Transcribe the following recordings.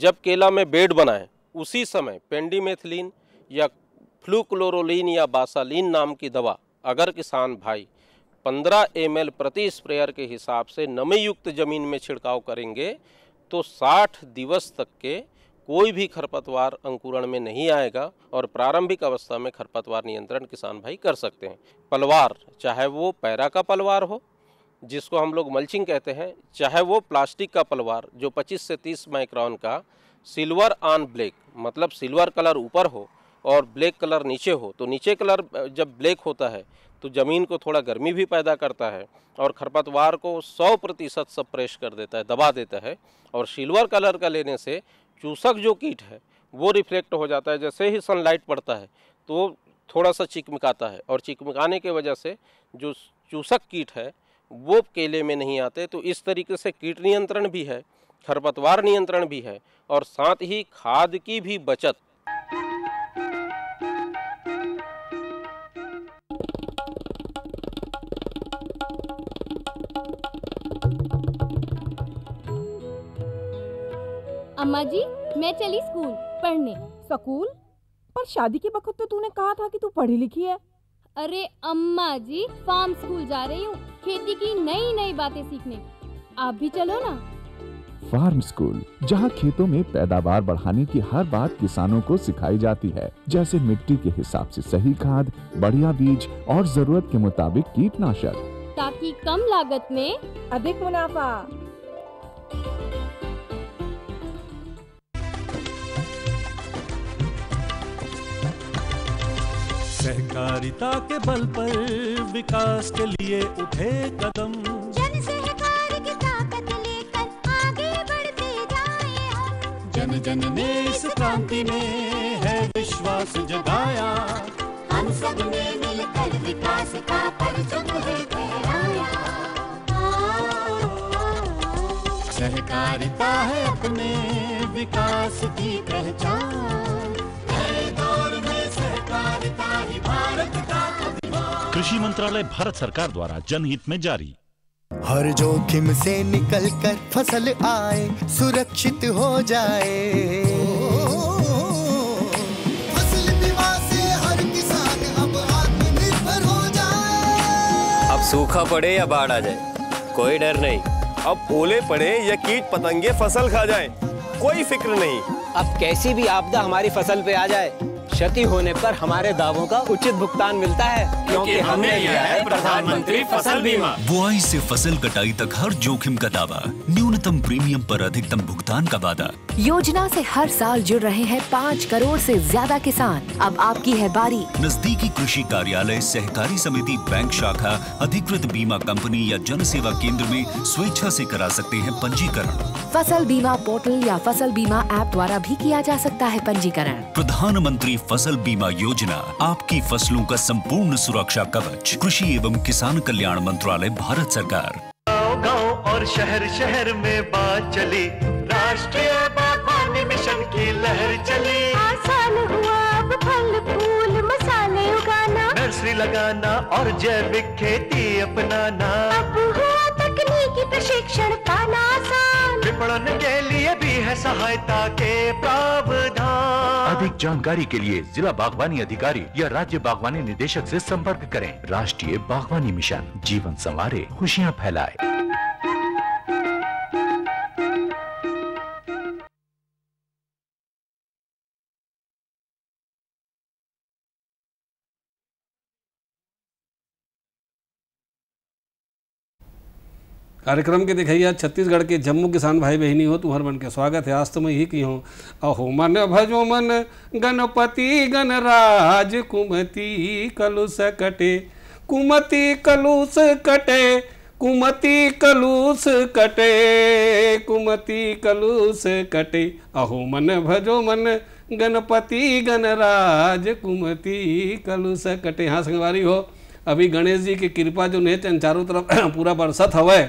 जब केला में बेड बनाएं उसी समय पेंडीमेथिलीन या फ्लूक्लोरोलिन या बासालीन नाम की दवा अगर किसान भाई 15 एम प्रति स्प्रेयर के हिसाब से नमी युक्त जमीन में छिड़काव करेंगे तो 60 दिवस तक के कोई भी खरपतवार अंकुरण में नहीं आएगा और प्रारंभिक अवस्था में खरपतवार नियंत्रण किसान भाई कर सकते हैं पलवार चाहे वो पैरा का पलवार हो जिसको हम लोग मल्चिंग कहते हैं चाहे वो प्लास्टिक का पलवार जो 25 से 30 माइक्रॉन का सिल्वर ऑन ब्लैक मतलब सिल्वर कलर ऊपर हो और ब्लैक कलर नीचे हो तो नीचे कलर जब ब्लैक होता है तो ज़मीन को थोड़ा गर्मी भी पैदा करता है और खरपतवार को 100 प्रतिशत सप्रेश कर देता है दबा देता है और सिल्वर कलर का लेने से चूसक जो कीट है वो रिफ्लेक्ट हो जाता है जैसे ही सनलाइट पड़ता है तो थोड़ा सा चिकमिकाता है और चिकमिकाने की वजह से जो चूसक कीट है वो केले में नहीं आते तो इस तरीके से कीट नियंत्रण भी है खरपतवार नियंत्रण भी है और साथ ही खाद की भी बचत अम्मा जी मैं चली स्कूल पढ़ने स्कूल पर शादी के वक्त तो तूने कहा था कि तू पढ़ी लिखी है अरे अम्मा जी फार्म स्कूल जा रही हूँ खेती की नई नई बातें सीखने आप भी चलो ना फार्म स्कूल जहाँ खेतों में पैदावार बढ़ाने की हर बात किसानों को सिखाई जाती है जैसे मिट्टी के हिसाब से सही खाद बढ़िया बीज और जरूरत के मुताबिक कीटनाशक ताकि कम लागत में अधिक मुनाफा सहकारिता के बल पर विकास के लिए उठे कदम जन सहकार की ताकत लेकर आगे बढ़ते जाएं हम जन जन ने इस क्रांति में है विश्वास जगाया हम सब ने मिलकर विकास का परचम सहकारिता है अपने विकास की पहचान कृषि मंत्रालय भारत सरकार द्वारा जनहित में जारी हर जोखिम से निकल कर फसल आए सुरक्षित हो जाए फसल बीमा से हर किसान अब आत्मनिर्भर हो जाए अब सूखा पड़े या बाढ़ आ जाए कोई डर नहीं अब ओले पड़े या कीट पतंगे फसल खा जाए कोई फिक्र नहीं अब कैसी भी आपदा हमारी फसल पे आ जाए क्षति होने पर हमारे दावों का उचित भुगतान मिलता है क्योंकि हमने लिया है प्रधानमंत्री फसल बीमा बुआई से फसल कटाई तक हर जोखिम का दावा न्यू न्यूनतम प्रीमियम पर अधिकतम भुगतान का वादा योजना से हर साल जुड़ रहे हैं पाँच करोड़ से ज्यादा किसान अब आपकी है बारी नजदीकी कृषि कार्यालय सहकारी समिति बैंक शाखा अधिकृत बीमा कंपनी या जन सेवा केंद्र में स्वेच्छा से करा सकते हैं पंजीकरण फसल बीमा पोर्टल या फसल बीमा ऐप द्वारा भी किया जा सकता है पंजीकरण प्रधानमंत्री फसल बीमा योजना आपकी फसलों का संपूर्ण सुरक्षा कवच कृषि एवं किसान कल्याण मंत्रालय भारत सरकार और शहर शहर में बात चली राष्ट्रीय बागवानी मिशन की लहर चली आसान हुआ अब फल फूल मसाले उगाना नर्सरी लगाना और जैविक खेती अपनाना अब हुआ तकनीकी प्रशिक्षण पाना आसान विपणन के लिए भी है सहायता के प्रावधान अधिक जानकारी के लिए जिला बागवानी अधिकारी या राज्य बागवानी निदेशक से संपर्क करें राष्ट्रीय बागवानी मिशन जीवन संवारे खुशियाँ फैलाए कार्यक्रम के आज छत्तीसगढ़ के जम्मू किसान भाई बहनी हो तुम्हार मन के स्वागत है आज तो मैं ही की हूँ अहो मन भजो मन गणपति गणराज कुमति कलुस कटे कुमति कलुस कटे कुमति कलुस कटे कुमति कलूस कटे अहो मन भजो मन गणपति गणराज कुमति कलुस कटे हाँ संगवारी हो अभी गणेश जी की कृपा जो नहीं चारों तरफ पूरा बरसत है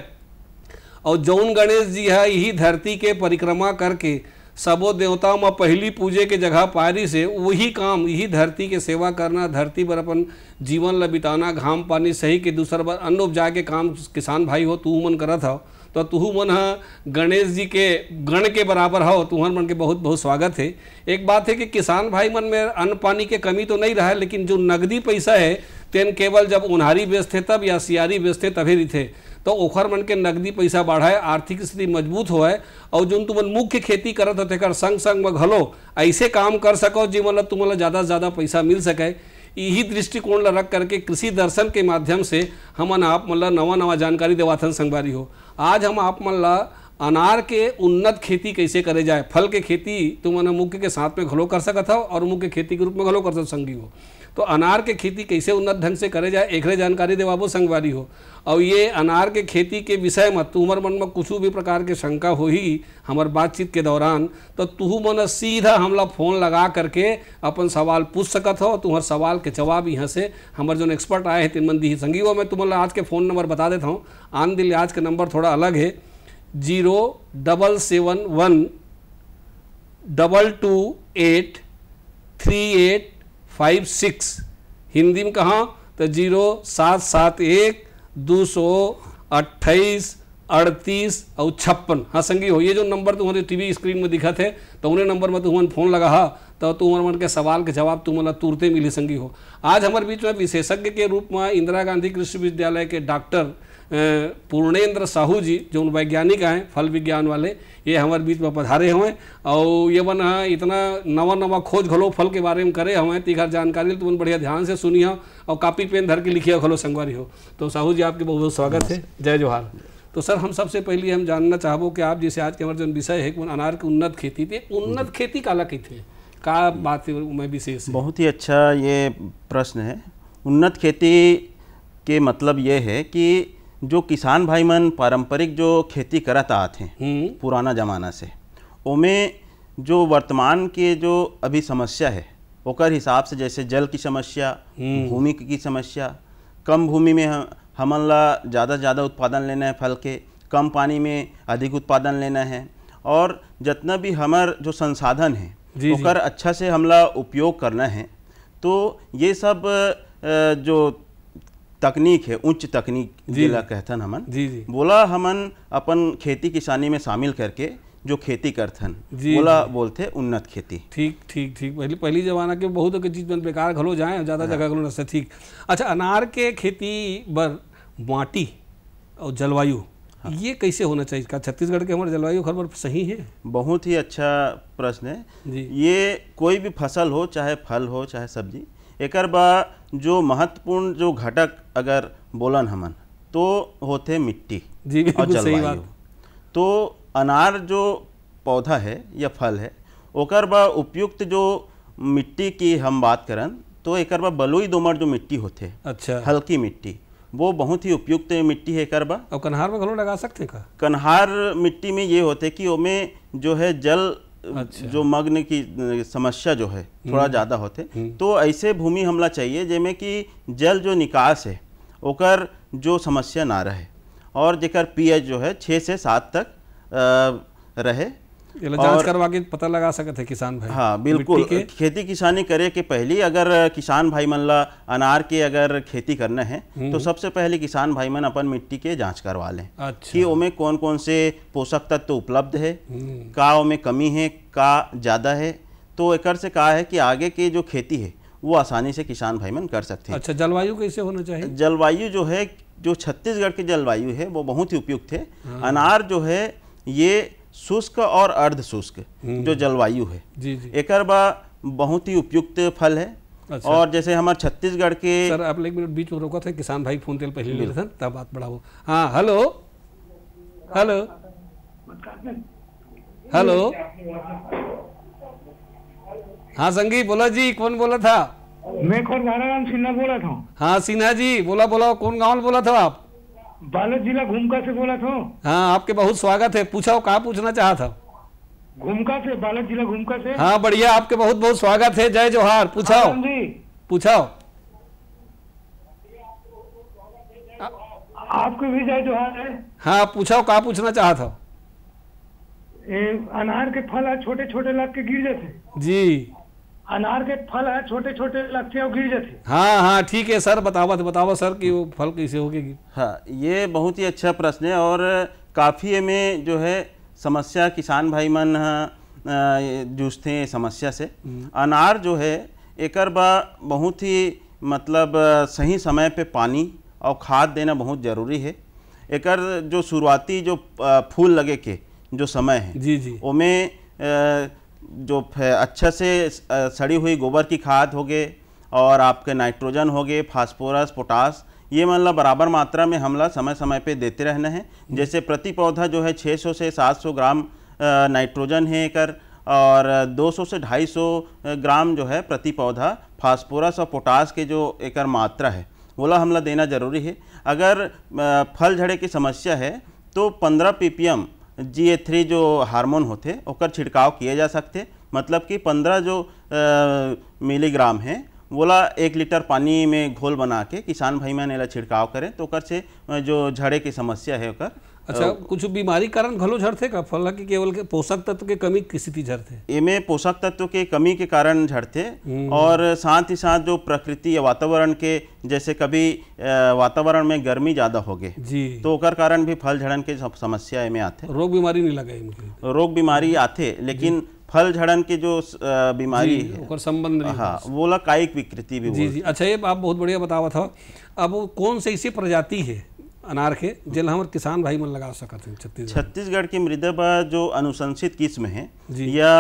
और जौन गणेश जी है यही धरती के परिक्रमा करके सबो देवताओं में पहली पूजे के जगह पारी से वही काम यही धरती के सेवा करना धरती पर अपन जीवन ल बिताना घाम पानी सही के दूसर पर अन्न उपजा के काम किसान भाई हो तू मन करत हो तो तू मन है गणेश जी के गण के बराबर हो तुहर मन के बहुत बहुत स्वागत है एक बात है कि किसान भाई मन में अन्न पानी के कमी तो नहीं रहा लेकिन जो नगदी पैसा है तेन केवल जब उन्हारी बेचते तब या सियारी बेचते तभी रिथे तो ओखर मन के नगदी पैसा बढ़ाए आर्थिक स्थिति मजबूत हो और जो तुम मुख्य खेती करत हो तेकर संग संग में घलो ऐसे काम कर सको जी मतलब तुमला ज़्यादा से ज़्यादा पैसा मिल सके यही दृष्टिकोण ल रख करके कृषि दर्शन के माध्यम से हमन आप मतलब नवा नवा जानकारी देवाथन संगवारी हो आज हम आप मतलब अनार के उन्नत खेती कैसे करे जाए फल के खेती तुम मुख्य के साथ में घलो कर सकत हो और मुख्य खेती के रूप में घलो कर सकते संगी हो तो अनार के खेती कैसे उन्नत ढंग से करे जाए एक जानकारी दे बाबू संगवारी हो और ये अनार के खेती के विषय में तुम्हार मन में कुछ भी प्रकार के शंका हो ही हमार बातचीत के दौरान तो तू मन सीधा हमला फ़ोन लगा करके अपन सवाल पूछ सकत हो तुम्हार सवाल के जवाब यहाँ से हमारे जो एक्सपर्ट आए हैं तिन दी संगी वो मैं तुम्हारा आज के फ़ोन नंबर बता देता हूँ आन दिल आज का नंबर थोड़ा अलग है zero double seven one double two eight three eight five six Hindi में कहाँ तो जीरो सात सात एक दो सौ अट्ठाईस अड़तीस और छप्पन हाँ संगी हो ये जो नंबर तुम्हारे टीवी स्क्रीन में दिखा थे तो उन्हें नंबर में तुम्हें फोन लगा हाँ, तो तुम्हारे मन के सवाल के जवाब मतलब तुरते मिली संगी हो आज हमारे बीच में विशेषज्ञ के रूप में इंदिरा गांधी कृषि विश्वविद्यालय के डॉक्टर पूर्णेंद्र साहू जी जो वैज्ञानिक हैं फल विज्ञान वाले ये हमारे बीच में पधारे हुए और ये बन हाँ, इतना नवा नवा खोज घलो फल के बारे में करे हुए तीखर जानकारी तुम तो बढ़िया ध्यान से सुनिए और कापी पेन धर के लिखी घलो संगवारी हो तो साहू जी आपके बहुत बहुत स्वागत है जय जवाहर तो सर हम सबसे पहले हम जानना चाहबो कि आप जैसे आज के हमारे जो विषय है अनार की उन्नत खेती थी उन्नत खेती काला की थी का बात में विशेष बहुत ही अच्छा ये प्रश्न है उन्नत खेती के मतलब ये है कि जो किसान भाई मन पारंपरिक जो खेती करत आते हैं हम्म। पुराना ज़माना से ओमे जो वर्तमान के जो अभी समस्या है ओकर हिसाब से जैसे जल की समस्या हम्म। भूमि की समस्या कम भूमि में हम हमला ज़्यादा से ज़्यादा उत्पादन लेना है फल के कम पानी में अधिक उत्पादन लेना है और जितना भी हमार जो संसाधन है ओकर अच्छा से हमला उपयोग करना है तो ये सब जो तकनीक है उच्च तकनीक जिला कहथन हमन जी जी बोला हमन अपन खेती किसानी में शामिल करके जो खेती करथन बोला बोलते उन्नत खेती ठीक ठीक ठीक पहले पहली जमाना के बहुत चीज मन बेकार घलो जाए ज़्यादा हाँ। जगह घलो नसे ठीक अच्छा अनार के खेती बर माटी और जलवायु हाँ। ये कैसे होना चाहिए का छत्तीसगढ़ के हमारे जलवायु खबर सही है बहुत ही अच्छा प्रश्न है ये कोई भी फसल हो चाहे फल हो चाहे सब्जी एक जो महत्वपूर्ण जो घटक अगर बोलन हमन तो होते मिट्टी जी और जलवायु तो अनार जो पौधा है या फल है ओकर बा उपयुक्त जो मिट्टी की हम बात करें तो एक बा बलुई दोमर जो मिट्टी होते अच्छा हल्की मिट्टी वो बहुत ही उपयुक्त मिट्टी है एक बा और कन्हार में घरों लगा सकते का कन्हार मिट्टी में ये होते कि उसमें जो है जल अच्छा। जो मग्न की समस्या जो है थोड़ा हम्म। ज़्यादा होते हम्म। तो ऐसे भूमि हमला चाहिए जैमें कि जल जो निकास है ओकर जो समस्या ना रहे और जेकर पीएच जो है छः से सात तक रहे जांच करवा के पता लगा सकते हैं किसान भाई हाँ बिल्कुल खेती किसानी करे के पहले अगर किसान भाई मन ला अनार के अगर खेती करना है तो हम्म। सबसे पहले किसान भाई मन अपन मिट्टी के जांच करवा लें अच्छा। कि ओमे कौन कौन से पोषक तत्व तो उपलब्ध है हम्म। का ओमे कमी है का ज़्यादा है तो एक से कहा है कि आगे की जो खेती है वो आसानी से किसान भाई मन कर सकते हैं अच्छा जलवायु कैसे होना चाहिए जलवायु जो है जो छत्तीसगढ़ की जलवायु है वो बहुत ही उपयुक्त है हाँ। अनार जो है ये शुष्क और अर्ध शुष्क हम्म। जो जलवायु है जी जी एक बहुत ही उपयुक्त फल है अच्छा। और जैसे हमारे छत्तीसगढ़ के सर आप एक मिनट बीच में रोका था किसान भाई फोन तेल पहले ले थे तब बात बढ़ाओ हाँ हेलो हेलो हेलो हाँ संगी बोला जी कौन बोला था मैं कौन राम सिन्हा बोला था हाँ सिन्हा जी बोला बोला कौन गाँव बोला था आप बालक जिला घूमका से बोला था हाँ आपके बहुत स्वागत है पूछा कहाँ पूछना चाहा था घूमका से बालक जिला घूमका से हाँ बढ़िया आपके बहुत बहुत स्वागत है जय जोहार पूछाओ हाँ, पूछाओ आपको भी जय जोहार है हाँ पूछाओ कहाँ पूछना चाहा था अनार के फल छोटे छोटे लग के गिर जाते जी अनार के फल है छोटे छोटे लगते हैं गिर जाते हाँ हाँ ठीक है सर बतावा बतावा सर कि वो फल कैसे हो गए हाँ ये बहुत ही अच्छा प्रश्न है और काफ़ी में जो है समस्या किसान भाई मन जूझते हैं समस्या से हम्म। अनार जो है एक बहुत ही मतलब सही समय पे पानी और खाद देना बहुत ज़रूरी है एक जो शुरुआती जो फूल लगे के जो समय है जी जी उमें जो अच्छे से सड़ी हुई गोबर की खाद हो गए और आपके नाइट्रोजन हो गए फास्फोरस पोटास ये मतलब बराबर मात्रा में हमला समय समय पे देते रहना है हम्म। जैसे प्रति पौधा जो है 600 से 700 ग्राम नाइट्रोजन है कर और 200 से 250 ग्राम जो है प्रति पौधा फास्फोरस और पोटास के जो एक मात्रा है बोला हमला देना ज़रूरी है अगर फल झड़े की समस्या है तो 15 पीपीएम जी ए थ्री जो हार्मोन होते ओकर छिड़काव किए जा सकते मतलब कि पंद्रह जो मिलीग्राम है बोला एक लीटर पानी में घोल बना के किसान भाई मैंने छिड़काव करें तो कर से जो झड़े की समस्या है अच्छा कुछ बीमारी कारण घलो झड़ थे का फल के केवल के पोषक तत्व के कमी की स्थिति झड़ते इमें पोषक तत्व के कमी के कारण झड़ते हम्म। और साथ ही साथ जो प्रकृति या वातावरण के जैसे कभी वातावरण में गर्मी ज्यादा हो गए तो ओकर कारण भी फल झड़न के समस्या इमें आते रोग बीमारी नहीं लगे रोग बीमारी आते लेकिन फल झड़न के जो बीमारी संबंध हाँ वो लग कायिक विकृति भी जी जी अच्छा ये आप बहुत बढ़िया बतावा था अब कौन से इसी प्रजाति है अनार के जेल हमारे किसान भाई मन लगा सकते हैं छत्तीसगढ़ छत्तीसगढ़ की मृदा पर जो अनुशंसित किस्म है या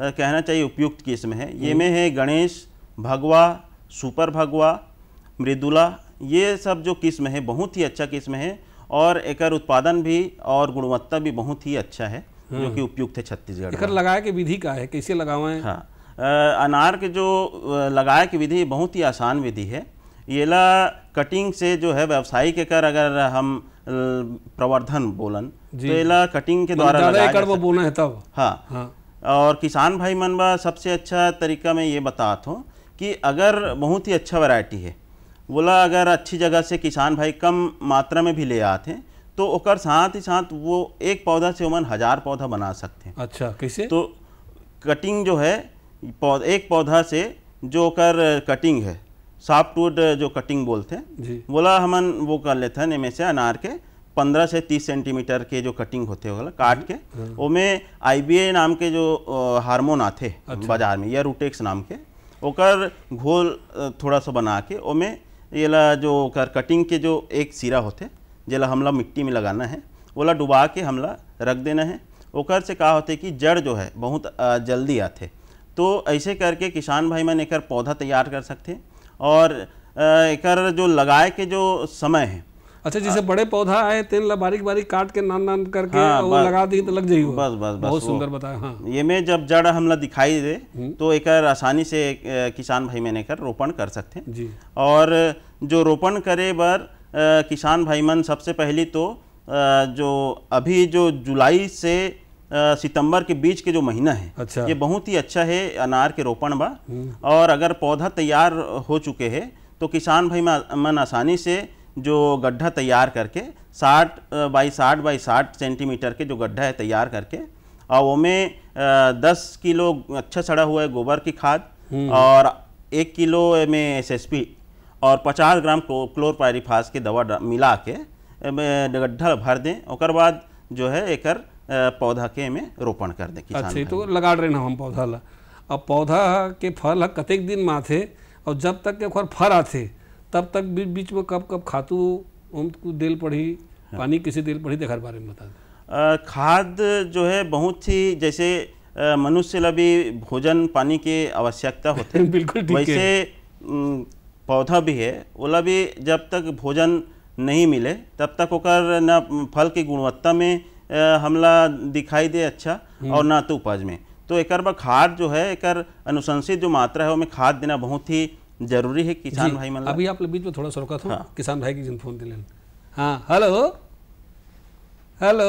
कहना चाहिए उपयुक्त किस्म है ये में है गणेश भगवा सुपर भगवा मृदुला ये सब जो किस्म है बहुत ही अच्छा किस्म है और एक उत्पादन भी और गुणवत्ता भी बहुत ही अच्छा है जो हाँ। कि उपयुक्त है छत्तीसगढ़ एक लगाए की विधि का है कैसे लगावे हाँ अनार के जो लगाए की विधि बहुत ही आसान विधि है येला कटिंग से जो है व्यवसायिक एकर अगर हम प्रवर्धन बोलन तो येला कटिंग के मतलब द्वारा एकर वो है तब हाँ, हाँ। और किसान भाई मन बा सबसे अच्छा तरीका मैं ये बता हूँ कि अगर बहुत ही अच्छा वैरायटी है बोला अगर अच्छी जगह से किसान भाई कम मात्रा में भी ले आते हैं तो ओकर साथ ही साथ वो एक पौधा से उमन हज़ार पौधा बना सकते हैं अच्छा कैसे तो कटिंग जो है पौध एक पौधा से जो कर कटिंग है सॉफ्टवुड जो कटिंग बोलते हैं बोला हमन वो कर लेते हैं इनमें से अनार के पंद्रह से तीस सेंटीमीटर के जो कटिंग होते हो काट के हाँ। वो में आईबीए नाम के जो हार्मोन आते अच्छा। बाजार में या रूटेक्स नाम के ओकर घोल थोड़ा सा बना के ओमें ये ला जो कर कटिंग के जो एक सिरा होते जेला हमला मिट्टी में लगाना है वोला डुबा के हमला रख देना है ओकर से कहा होते कि जड़ जो है बहुत जल्दी आते तो ऐसे करके किसान भाई मन एक पौधा तैयार कर सकते हैं और एक जो लगाए के जो समय है अच्छा जैसे बड़े पौधा आए तेल बारीक बारीक काट के नान नान करके हाँ, वो लगा दी तो लग जाइए बस बस बस बहुत सुंदर बताया हाँ ये में जब जड़ हमला दिखाई दे हम्म। तो एक आसानी से किसान भाई मैंने कर रोपण कर सकते हैं जी और जो रोपण करे बर किसान भाई मन सबसे पहली तो जो अभी जो जुलाई से सितंबर के बीच के जो महीना है अच्छा ये बहुत ही अच्छा है अनार के रोपण बा और अगर पौधा तैयार हो चुके हैं तो किसान भाई मन आसानी से जो गड्ढा तैयार करके साठ बाई साठ बाई साठ सेंटीमीटर के जो गड्ढा है तैयार करके और वो में दस किलो अच्छा सड़ा हुआ है गोबर की खाद हम्म। और एक किलो में एस और पचास ग्राम क्लोरपायरीफास के दवा मिला के गड्ढा भर दें और बाद जो है एकर पौधा के में रोपण कर दे अच्छा तो लगा रहे हम पौधा ला अब पौधा के फल कतेक दिन में आते और जब तक के फल आते तब तक बीच बीच में कब कब खातू दिल पड़ी हाँ। पानी किसी दिल पड़ी देखा बारे में बता दें खाद जो है बहुत ही जैसे मनुष्य ला भी भोजन पानी के आवश्यकता होते बिल्कुल वैसे पौधा भी है वो भी जब तक भोजन नहीं मिले तब तक ओकर न फल की गुणवत्ता में हमला दिखाई दे अच्छा हम्म। और ना तो उपज में तो एक बार खाद जो है एक अनुशंसित जो मात्रा है उसमें खाद देना बहुत ही जरूरी है किसान भाई मतलब अभी आप बीच में थोड़ा सा रुका था हाँ। किसान भाई की फोन दिले हाँ हेलो हेलो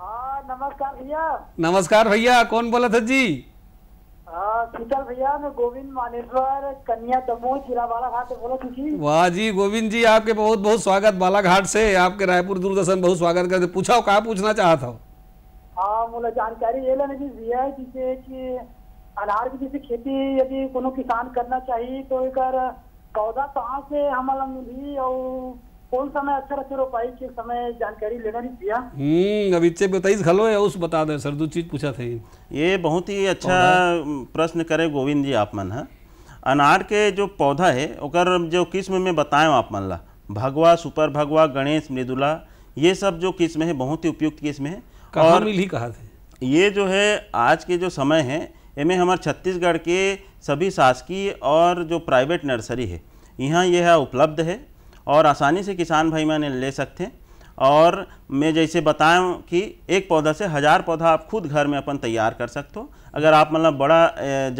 हाँ, नमस्कार भैया नमस्कार भैया कौन बोला था जी शीतल हाँ, भैया मैं गोविंद मानेश्वर कन्या दमोह जिला बालाघाट से किसी वाह जी गोविंद जी आपके बहुत बहुत स्वागत बालाघाट से आपके रायपुर दूरदर्शन बहुत स्वागत करते पूछा कहा पूछना चाहता हूँ हाँ मुला जानकारी ये लेना की भैया जिसे कि अनार की जैसे खेती यदि कोनो किसान करना चाहिए तो एक पौधा कहाँ से हमला मिली और कौन समय अच्छा रखे रोपाई के समय जानकारी लेना नहीं हम्म बताइए खलो है उस बता दे सर दो चीज पूछा थे ये बहुत ही अच्छा प्रश्न करे गोविंद जी आप मन है हाँ? अनार के जो पौधा है ओकर जो किस्म में बताएं आप मन ला भगवा सुपर भगवा गणेश मृदुला ये सब जो किस्म है बहुत ही उपयुक्त किस्म है और मिली कहा थे ये जो है आज के जो समय है इनमें हमारे छत्तीसगढ़ के सभी शासकीय और जो प्राइवेट नर्सरी है यहाँ यह उपलब्ध है और आसानी से किसान भाई मैंने ले सकते हैं और मैं जैसे बताऊं कि एक पौधा से हज़ार पौधा आप खुद घर में अपन तैयार कर सकते हो अगर आप मतलब बड़ा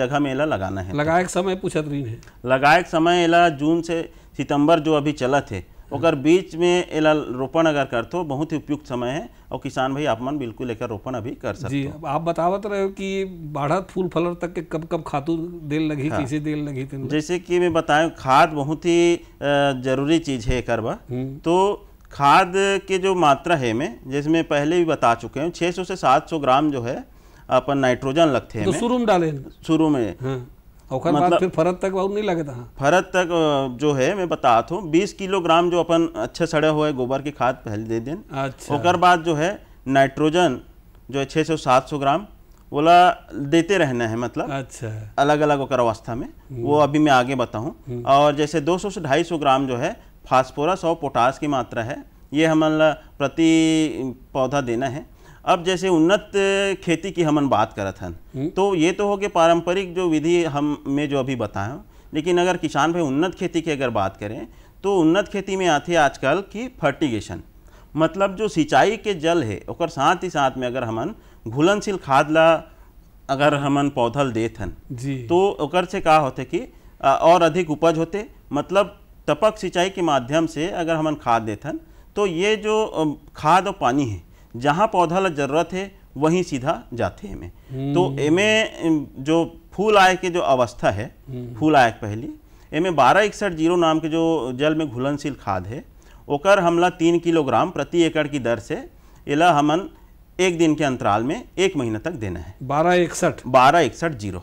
जगह में एला लगाना है तो। लगाए समय पूछा रही है लगाए समय एला जून से सितंबर जो अभी चला थे और बीच में एला रोपण अगर करते तो बहुत ही उपयुक्त समय है और किसान भाई आप मन बिल्कुल लेकर रोपण अभी कर सकते जी आप बतावत रहे हो कि बाढ़ फूल फलर तक के कब कब खातु देल लगी हाँ। कैसे देल लगी जैसे कि मैं बताया खाद बहुत ही जरूरी चीज़ है करवा हम्म। तो खाद के जो मात्रा है में जिसमें पहले भी बता चुके हैं 600 से सात ग्राम जो है अपन नाइट्रोजन लगते हैं तो शुरू में डाले शुरू में हाँ। ओखर मतलब, बाद फिर फरत तक बहुत नहीं लगता तो हाँ। फरत तक जो है मैं बता हूँ बीस किलोग्राम जो अपन अच्छे सड़े हुए गोबर की खाद पहले दे देन अच्छा ओकर बाद जो है नाइट्रोजन जो है छः सौ सात सौ ग्राम बोला देते रहना है मतलब अच्छा अलग अलग होकर अवस्था में हम्म। वो अभी मैं आगे बताऊँ हम्म। और जैसे 200 से 250 ग्राम जो है फॉस्फोरस और पोटास की मात्रा है ये हमारा प्रति पौधा देना है अब जैसे उन्नत खेती की हमन बात करत हन हम्म। तो ये तो हो कि पारंपरिक जो विधि हम में जो अभी बताया लेकिन अगर किसान भाई उन्नत खेती की अगर बात करें तो उन्नत खेती में आते आजकल की फर्टिगेशन मतलब जो सिंचाई के जल है और साथ ही साथ में अगर हमन घुलनशील खाद ला अगर हमन पौधल दे थन तो ओकर से कहा होते कि और अधिक उपज होते मतलब टपक सिंचाई के माध्यम से अगर हमन खाद दे थन तो ये जो खाद और पानी है जहाँ पौधा ला जरूरत है वहीं सीधा जाते हैं में तो हम्म। एमे जो फूल आय के जो अवस्था है हम्म। फूल आय पहली एमे बारह इकसठ जीरो नाम के जो जल में घुलनशील खाद है ओकर हमला तीन किलोग्राम प्रति एकड़ की दर से इला हमन एक दिन के अंतराल में एक महीना तक देना है बारह इकसठ बारह इकसठ जीरो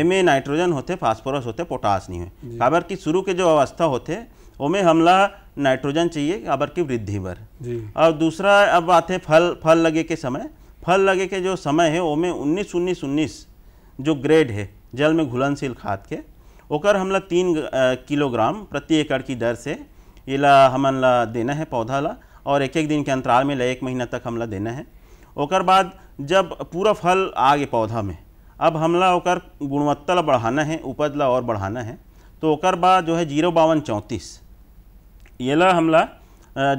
एमे नाइट्रोजन होते फास्फोरस होते पोटास नहीं है खबर की शुरू के जो अवस्था होते ओमे हमला नाइट्रोजन चाहिए अबर की वृद्धि पर और दूसरा अब आते हैं फल फल लगे के समय फल लगे के जो समय है वो में उन्नीस उन्नीस उन्नीस जो ग्रेड है जल में घुलनशील खाद के ओकर हमला तीन किलोग्राम प्रति एकड़ की दर से ये ला हमन ला देना है पौधा ला और एक एक दिन के अंतराल में ला एक महीना तक हमला देना है ओकर बाद जब पूरा फल आ गए पौधा में अब हमला ओकर गुणवत्ता ला बढ़ाना है उपज ला और बढ़ाना है तो ओकर बाद जो है जीरो बावन चौंतीस येला हमला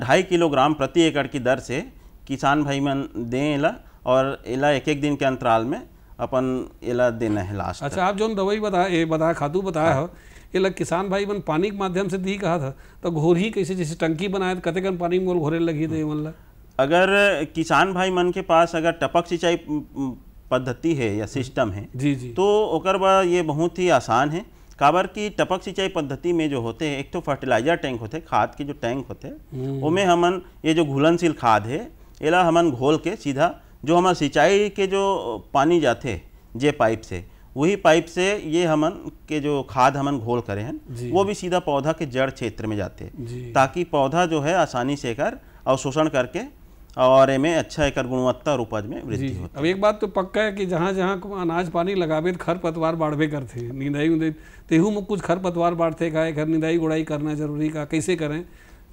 ढाई किलोग्राम प्रति एकड़ की दर से किसान भाई मन दें एला और एला एक एक दिन के अंतराल में अपन एला देना है लास्ट अच्छा आप जो दवाई बताए ये बताया खातू बताया हो ये लग किसान भाई मन पानी के माध्यम से दी कहा था तो घोर ही कैसे जैसे टंकी बनाए तो कते पानी मोल घोरे लगी थे मतलब अगर किसान भाई मन के पास अगर टपक सिंचाई पद्धति है या सिस्टम है जी जी तो ओकर बाद ये बहुत ही आसान है काबर की टपक सिंचाई पद्धति में जो होते हैं एक तो फर्टिलाइजर टैंक होते खाद के जो टैंक होते हम्म। में हमन ये जो घुलनशील खाद है एला हमन घोल के सीधा जो हमारे सिंचाई के जो पानी जाते जे पाइप से वही पाइप से ये हमन के जो खाद हमन घोल करे हैं वो भी सीधा पौधा के जड़ क्षेत्र में जाते हैं ताकि पौधा जो है आसानी से कर अवशोषण करके और में अच्छा एक गुणवत्ता और उपज में वृद्धि होती है अब एक बात तो पक्का है कि जहाँ जहाँ अनाज पानी लगावे तो खर पतवार बाढ़वे करते हैं निंदाई उदाई तेहू में कुछ खर पतवार बाढ़ते का घर निंदाई गुड़ाई करना जरूरी का कैसे करें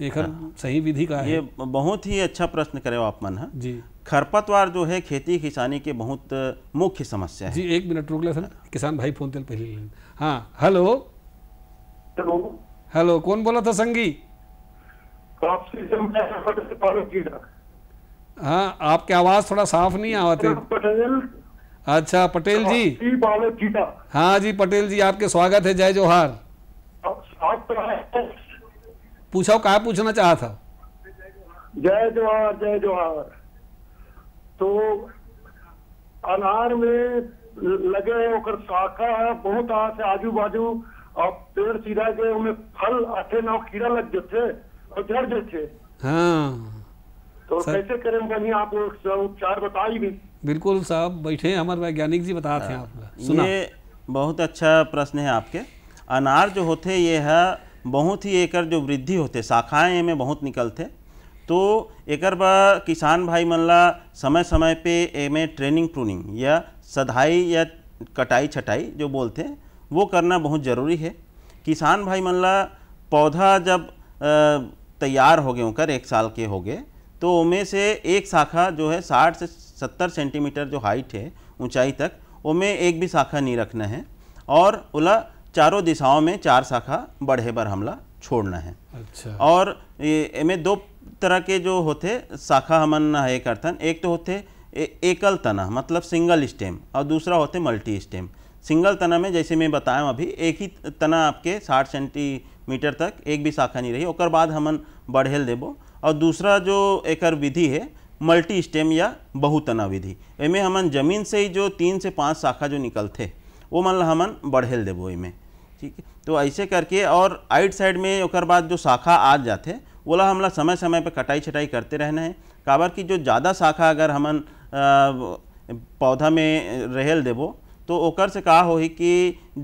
एकर हाँ। सही विधि का ये है। बहुत ही अच्छा प्रश्न करे आप मन है हाँ। जी खरपतवार जो है खेती किसानी के बहुत मुख्य समस्या है जी एक मिनट रोक सर किसान भाई फोन तेल पहले हाँ हेलो हेलो हेलो कौन बोला था संगी हाँ आपकी आवाज़ थोड़ा साफ नहीं आवाते पटेल अच्छा पटेल जी हाँ, हाँ जी पटेल जी आपके स्वागत है जय जोहार पूछो कहा पूछना चाहा था जय जोहार जय जोहार तो अनार में लगे होकर शाखा है बहुत आस है आजू बाजू और पेड़ सीधा के उनमें फल अठे नौ कीड़ा लग जाते और झड़ जाते हाँ तो सर, कैसे आप उपचार बताइए बिल्कुल साहब बैठे हमारे वैज्ञानिक जी बता हैं हाँ। आपका ये बहुत अच्छा प्रश्न है आपके अनार जो होते ये है बहुत ही एकर जो वृद्धि होते शाखाएँ में बहुत निकलते तो एक किसान भाई मल्ला ला समय समय पे एमे ट्रेनिंग प्रूनिंग या सधाई या कटाई छटाई जो बोलते हैं वो करना बहुत ज़रूरी है किसान भाई मल्ला ला पौधा जब तैयार हो गए होकर एक साल के हो गए तो उनमें से एक शाखा जो है 60 से 70 सेंटीमीटर जो हाइट है ऊंचाई तक उनमें एक भी शाखा नहीं रखना है और उला चारों दिशाओं में चार शाखा बढ़े बर हमला छोड़ना है अच्छा और इनमें दो तरह के जो होते शाखा हमन है करतन एक तो होते एकल तना मतलब सिंगल स्टेम और दूसरा होते मल्टी स्टेम सिंगल तना में जैसे मैं बताया अभी एक ही तना आपके 60 सेंटीमीटर तक एक भी शाखा नहीं रही और बाद हमन बढ़ेल देबो और दूसरा जो एक विधि है मल्टी स्टेम या बहुतना विधि इमें हमन जमीन से ही जो तीन से पाँच शाखा जो निकलते वो मान लो हमन बढ़ेल देबो इमें ठीक है तो ऐसे करके और आइट साइड में ओकर बाद जो शाखा आ जाते हम हमला समय समय पर कटाई छटाई करते रहना है काबर कि जो ज़्यादा शाखा अगर हमन पौधा में रहेल देबो तो ओकर से कहा हो कि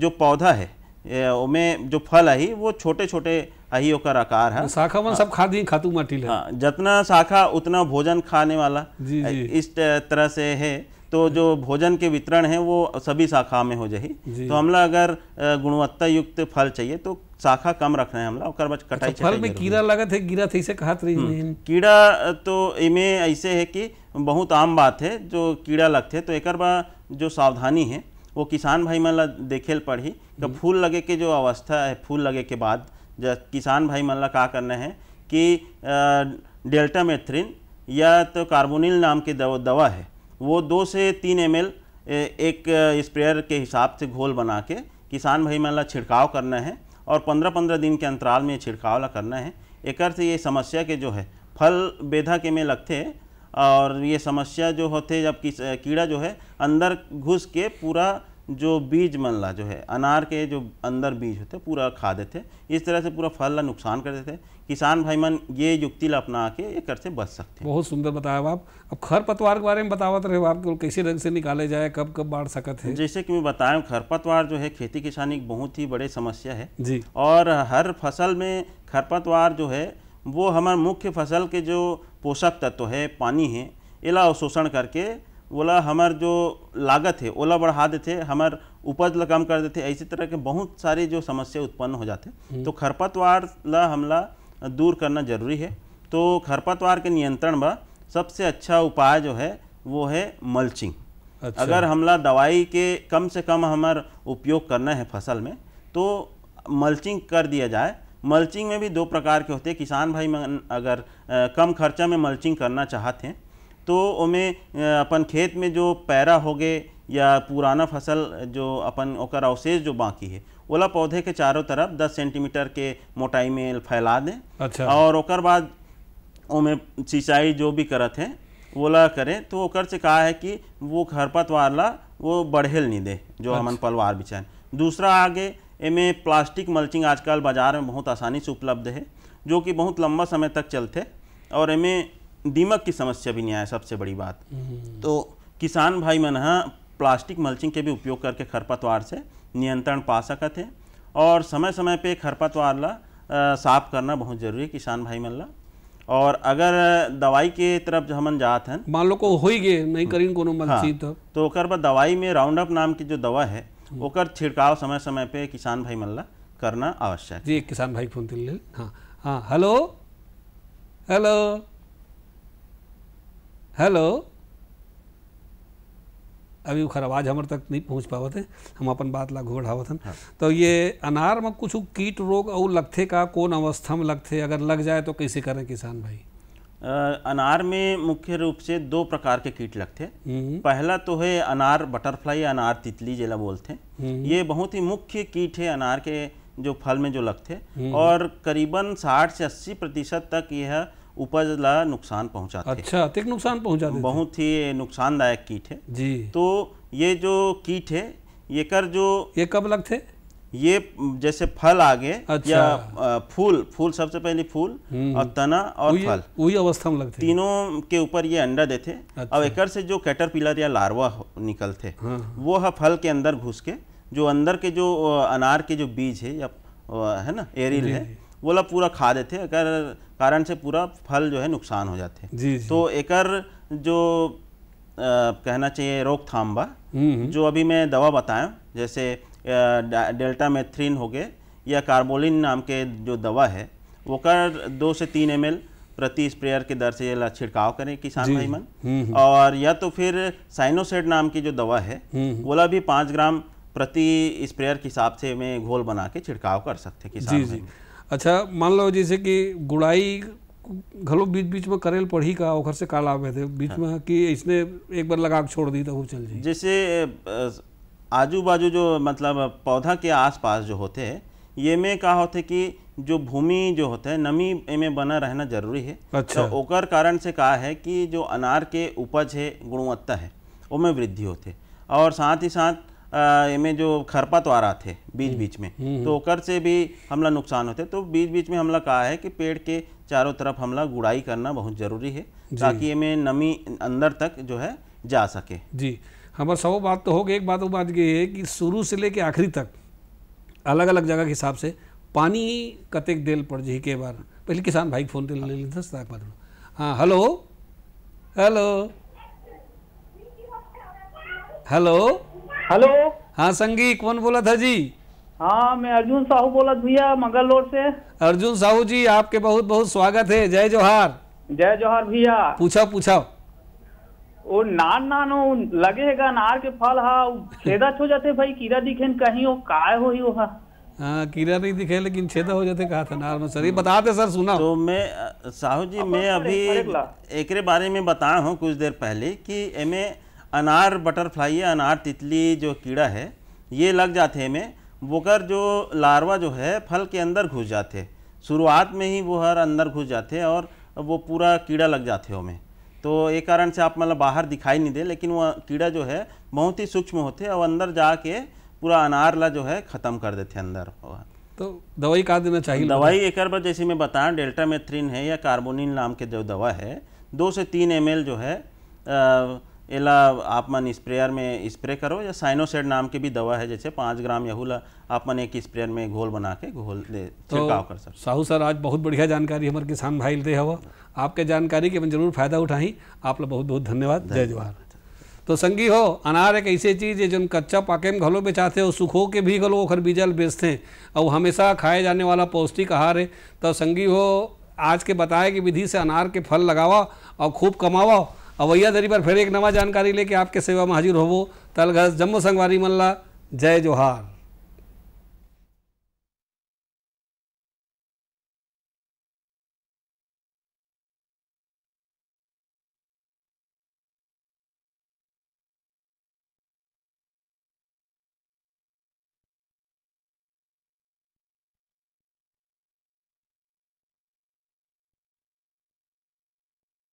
जो पौधा है में जो फल आई वो छोटे छोटे अहियो का आकार है शाखा मन हाँ। सब खा दी खातु माटी हाँ जितना शाखा उतना भोजन खाने वाला जी, जी। इस तरह से है तो जो भोजन के वितरण है वो सभी शाखा में हो जाए तो हमला अगर गुणवत्ता युक्त फल चाहिए तो शाखा कम रखना है हमला और बच अच्छा, कटाई अच्छा, फल में कीड़ा लगा है कीड़ा थे तो इसे कहा हम्म। कीड़ा तो इमें ऐसे है कि बहुत आम बात है जो कीड़ा लगते है तो एक बार जो सावधानी है वो किसान भाई मन देखे पड़ी कि तो हम्म। फूल लगे के जो अवस्था है फूल लगे के बाद किसान भाई मन का करना है कि डेल्टा मेथ्रिन या तो कार्बोनिल नाम के दवा दवा है वो दो से तीन एम एक स्प्रेयर के हिसाब से घोल बना के किसान भाई मन छिड़काव करना है और पंद्रह पंद्रह दिन के अंतराल में छिड़काव ला करना है एक से ये समस्या के जो है फल बेधा के में लगते हैं और ये समस्या जो होते जब कीड़ा जो है अंदर घुस के पूरा जो बीज मनला जो है अनार के जो अंदर बीज होते पूरा खा देते इस तरह से पूरा फल ला नुकसान कर देते किसान भाई मन ये युक्ति ला अपना के ये कर से बच सकते बहुत सुंदर बताया आप अब खरपतवार के बारे में बतावत रहे आप कैसे ढंग से निकाले जाए कब कब बाढ़ सकत है जैसे कि मैं बताया खरपतवार जो है खेती किसानी एक बहुत ही बड़े समस्या है जी और हर फसल में खरपतवार जो है वो हमारे मुख्य फसल के जो पोषक तत्व है पानी है एला अवशोषण करके ओला हमार जो लागत है ओला बढ़ा देते हमार उपज ला कम कर देते ऐसी तरह के बहुत सारी जो समस्या उत्पन्न हो जाते हम्म। तो खरपतवार ला हमला दूर करना जरूरी है तो खरपतवार के नियंत्रण में सबसे अच्छा उपाय जो है वो है मल्चिंग अच्छा। अगर हमला दवाई के कम से कम हमार उपयोग करना है फसल में तो मल्चिंग कर दिया जाए मल्चिंग में भी दो प्रकार के होते हैं किसान भाई अगर कम खर्चा में मल्चिंग करना चाहते हैं तो उनमें अपन खेत में जो पैरा हो गए या पुराना फसल जो अपन ओकर अवशेष जो बाकी है ओला पौधे के चारों तरफ 10 सेंटीमीटर के मोटाई में फैला दें अच्छा। और ओकर बाद उनमें सिंचाई जो भी करते हैं ओला करें तो ओकर से कहा है कि वो खरपतवार ला वो बढ़ेल नहीं दे जो अच्छा। हमन पलवार बिछाएं दूसरा आगे इनमें प्लास्टिक मल्चिंग आजकल बाज़ार में बहुत आसानी से उपलब्ध है जो कि बहुत लंबा समय तक चलते और इनमें दीमक की समस्या भी नहीं आया सबसे बड़ी बात हम्म। तो किसान भाई मन हाँ प्लास्टिक मल्चिंग के भी उपयोग करके खरपतवार से नियंत्रण पा सकते हैं और समय समय पर खरपतवार ला साफ करना बहुत जरूरी है किसान भाई मन ला और अगर दवाई के तरफ जो हमन जात हैं मान लो को हो ही गए नहीं हम्म। करीन मल्ची हाँ, तो तो बाद दवाई में राउंड अप नाम की जो दवा है हम्म। ओकर छिड़काव समय समय पे किसान भाई मल्ला करना आवश्यक जी किसान भाई फोन दिल हाँ हाँ हेलो हेलो हेलो अभी उखर आवाज़ हमर तक नहीं पहुंच पावत है हम अपन बात ला घोड़ावत हन हाँ। तो ये अनार में कुछ कीट रोग और लगते का कौन अवस्था में लगते अगर लग जाए तो कैसे करें किसान भाई अनार में मुख्य रूप से दो प्रकार के कीट लगते हैं हम्म हम्म। पहला तो है अनार बटरफ्लाई अनार तितली जिला बोलते हैं हम्म ये बहुत ही मुख्य कीट है अनार के जो फल में जो लगते हैं और करीबन 60 से 80 प्रतिशत तक यह उपज ला नुकसान पहुंचाते अच्छा अधिक नुकसान पहुंचाते बहुत ही नुकसानदायक कीट है जी तो ये जो कीट है ये कर जो ये कब लगते ये जैसे फल आगे अच्छा। या फूल फूल सबसे पहले फूल हम्म। और तना और उही, फल वही अवस्था में लगते तीनों के ऊपर ये अंडा देते अच्छा। अब एकर से जो कैटरपिलर या लार्वा निकलते हाँ। वो है फल के अंदर घुस के जो अंदर के जो अनार के जो बीज है या है ना एरिल है वो लोग पूरा खा देते अगर कारण से पूरा फल जो है नुकसान हो जाते तो एकर जो कहना चाहिए रोकथाम बा हम्म। जो अभी मैं दवा बताया जैसे डेल्टा मेथ्रीन हो गए या कार्बोलिन नाम के जो दवा है वो कर दो से तीन एम प्रति स्प्रेयर के दर से छिड़काव करें किसान भाई मन हम्म, हम्म। और या तो फिर साइनोसेट नाम की जो दवा है बोला हम्म, भी पाँच ग्राम प्रति स्प्रेयर के हिसाब से में घोल बना के छिड़काव कर सकते किसान जी जी अच्छा मान लो जैसे कि गुड़ाई घलो बीच बीच में करेल पढ़ी का ओखर से का लाभ है बीच हाँ। में कि इसने एक बार लगा छोड़ दी तो वो चल जाए जैसे आजू बाजू जो मतलब पौधा के आसपास जो होते हैं ये में कहा होते कि जो भूमि जो होता है नमी में बना रहना जरूरी है तो अच्छा तो ओकर कारण से कहा है कि जो अनार के उपज है गुणवत्ता है उसमें वृद्धि होते और साथ ही साथ में जो खरपतवार आते बीच बीच में हम्म, हम्म। तो ओकर से भी हमला नुकसान होते तो बीच बीच में हमला कहा है कि पेड़ के चारों तरफ हमला गुड़ाई करना बहुत जरूरी है ताकि ये में नमी अंदर तक जो है जा सके जी हमारे सब बात तो हो गई एक बात वो बात ये है कि शुरू से लेके आखिरी तक अलग अलग जगह के हिसाब से पानी कतेक देल पड़ जाए के बार पहले किसान भाई फोन ले ले लेते हाँ हेलो हेलो हेलो हेलो हाँ संगी कौन बोला था जी हाँ मैं अर्जुन साहू बोला भैया मंगलोर से अर्जुन साहू जी आपके बहुत बहुत स्वागत है जय जोहार जय जोहार भैया पूछा पूछा वो नान नान वो लगेगा नार के फल हा छेदा हो जाते भाई कीड़ा दिखे कहीं वो काय हो ही हा हाँ कीड़ा नहीं दिखे लेकिन छेदा हो जाते कहा था नार में सर ये बताते सर सुना तो मैं साहू जी मैं अभी एक बारे में बताया हूँ कुछ देर पहले कि एमे अनार बटरफ्लाई या अनार तितली जो कीड़ा है ये लग जाते एमे वोकर जो लार्वा जो है फल के अंदर घुस जाते शुरुआत में ही वो हर अंदर घुस जाते और वो पूरा कीड़ा लग जाते हो तो ये कारण से आप मतलब बाहर दिखाई नहीं दे लेकिन वह कीड़ा जो है बहुत ही सूक्ष्म होते और अंदर जाके पूरा अनार ला जो है ख़त्म कर देते अंदर तो दवाई का देना चाहिए दवाई एक बार जैसे मैं बताया डेल्टा मेथ्रीन है या कार्बोनिन नाम के जो दवा है दो से तीन एम जो है आ, एला आप मन स्प्रेयर में स्प्रे करो या साइनोसेड नाम के भी दवा है जैसे पाँच ग्राम यहूला आप मन एक स्प्रेयर में घोल बना के घोल दे तो कर सर साहू सर आज बहुत बढ़िया जानकारी हमारे किसान भाई दे हवा आपके जानकारी के अपन जरूर फायदा उठाई आप लोग बहुत बहुत धन्यवाद जय जवाहर तो संगी हो अनार एक ऐसी चीज़ है जो कच्चा पाके में घलो बेचाते हो सूखो के भी घलो ओखर बीजा बेचते हैं और हमेशा खाए जाने वाला पौष्टिक आहार है तो संगी हो आज के बताए की विधि से अनार के फल लगावा और खूब कमावा अवैया दरी पर फिर एक नवा जानकारी लेके आपके सेवा में हाजिर होवो तलघस जम्मू संगवारी मल्ला जय जोहार